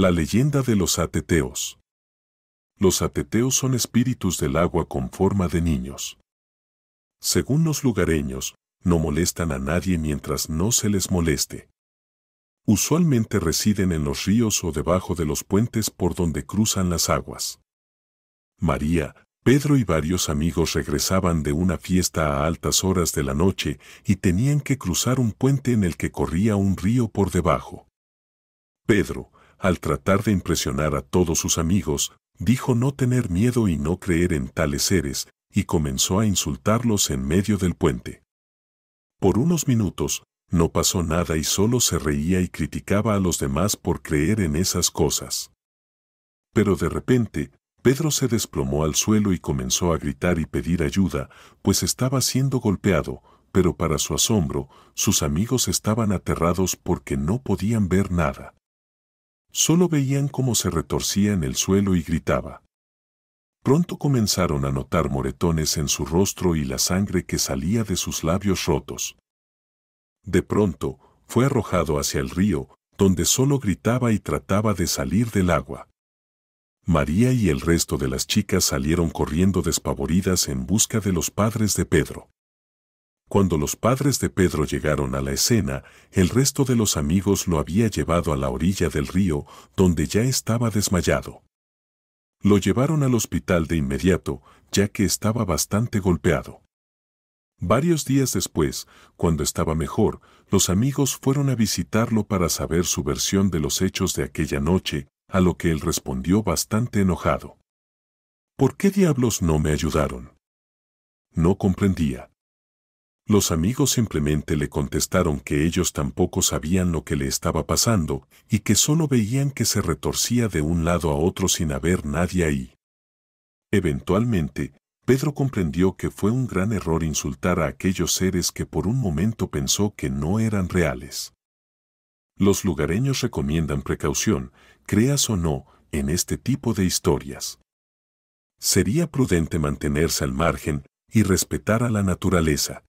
La leyenda de los ateteos. Los ateteos son espíritus del agua con forma de niños. Según los lugareños, no molestan a nadie mientras no se les moleste. Usualmente residen en los ríos o debajo de los puentes por donde cruzan las aguas. María, Pedro y varios amigos regresaban de una fiesta a altas horas de la noche y tenían que cruzar un puente en el que corría un río por debajo. Pedro, al tratar de impresionar a todos sus amigos, dijo no tener miedo y no creer en tales seres, y comenzó a insultarlos en medio del puente. Por unos minutos, no pasó nada y solo se reía y criticaba a los demás por creer en esas cosas. Pero de repente, Pedro se desplomó al suelo y comenzó a gritar y pedir ayuda, pues estaba siendo golpeado, pero para su asombro, sus amigos estaban aterrados porque no podían ver nada. Solo veían cómo se retorcía en el suelo y gritaba. Pronto comenzaron a notar moretones en su rostro y la sangre que salía de sus labios rotos. De pronto, fue arrojado hacia el río, donde solo gritaba y trataba de salir del agua. María y el resto de las chicas salieron corriendo despavoridas en busca de los padres de Pedro. Cuando los padres de Pedro llegaron a la escena, el resto de los amigos lo había llevado a la orilla del río, donde ya estaba desmayado. Lo llevaron al hospital de inmediato, ya que estaba bastante golpeado. Varios días después, cuando estaba mejor, los amigos fueron a visitarlo para saber su versión de los hechos de aquella noche, a lo que él respondió bastante enojado. ¿Por qué diablos no me ayudaron? No comprendía. Los amigos simplemente le contestaron que ellos tampoco sabían lo que le estaba pasando y que solo veían que se retorcía de un lado a otro sin haber nadie ahí. Eventualmente, Pedro comprendió que fue un gran error insultar a aquellos seres que por un momento pensó que no eran reales. Los lugareños recomiendan precaución, creas o no, en este tipo de historias. Sería prudente mantenerse al margen y respetar a la naturaleza,